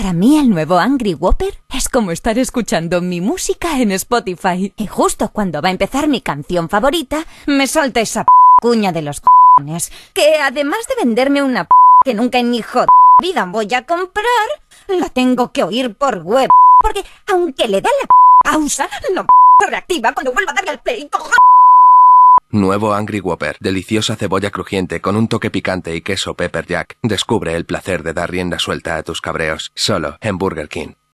Para mí el nuevo Angry Whopper es como estar escuchando mi música en Spotify. Y justo cuando va a empezar mi canción favorita, me solta esa p cuña de los cojones, que además de venderme una que nunca en mi jodida vida voy a comprar, la tengo que oír por web, porque aunque le da la p pausa, lo p reactiva cuando vuelva a darle al play, Nuevo Angry Whopper, deliciosa cebolla crujiente con un toque picante y queso pepper jack. Descubre el placer de dar rienda suelta a tus cabreos, solo en Burger King.